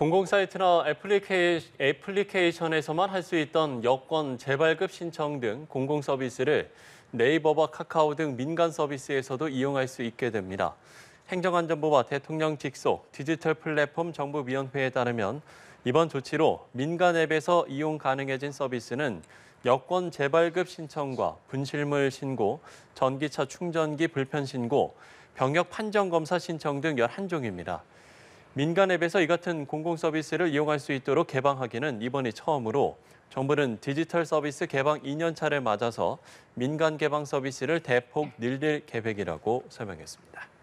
공공 사이트나 애플리케이션, 에서만 할 수 있던 여권 재발급 신청 등 공공 서비스를 네이버와 카카오 등 민간 서비스에서도 이용할 수 있게 됩니다. 행정안전부와 대통령 직속 디지털 플랫폼 정부위원회에 따르면 이번 조치로 민간 앱에서 이용 가능해진 서비스는 여권 재발급 신청과 분실물 신고, 전기차 충전기 불편 신고, 병역 판정 검사 신청 등 11종입니다. 민간 앱에서 이 같은 공공 서비스를 이용할 수 있도록 개방하기는 이번이 처음으로 정부는 디지털 서비스 개방 2년차를 맞아서 민간 개방 서비스를 대폭 늘릴 계획이라고 설명했습니다.